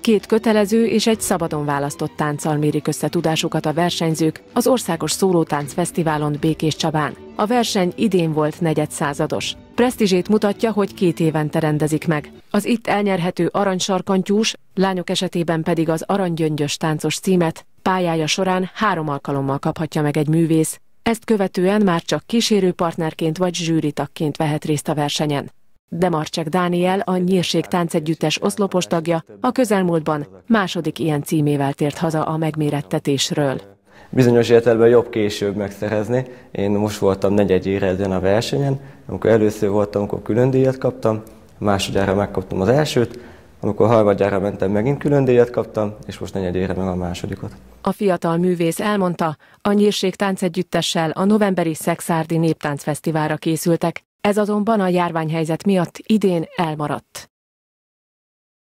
Két kötelező és egy szabadon választott tánccal mérik össze tudásukat a versenyzők az Országos Szólótánc Fesztiválon Békés Csabán. A verseny idén volt negyed százados. mutatja, hogy két évente rendezik meg. Az itt elnyerhető aranysarkantyús, lányok esetében pedig az aranygyöngyös táncos címet pályája során három alkalommal kaphatja meg egy művész, ezt követően már csak kísérőpartnerként vagy zsűritakként vehet részt a versenyen. Demarcsek Dániel, a Nyírség táncegyüttes oszlopos tagja, a közelmúltban második ilyen címével tért haza a megmérettetésről. Bizonyos értelemben jobb később megszerezni. Én most voltam negyedjére ezen a versenyen, amikor először voltam, amikor külön díjat kaptam, másodjára megkaptam az elsőt, amikor harmadjára mentem, megint külön díjat kaptam, és most negyedére meg a másodikot. A fiatal művész elmondta, a Nyírség táncegyüttessel a novemberi Szexárdi Néptáncfesztiválra készültek, ez azonban a járványhelyzet miatt idén elmaradt.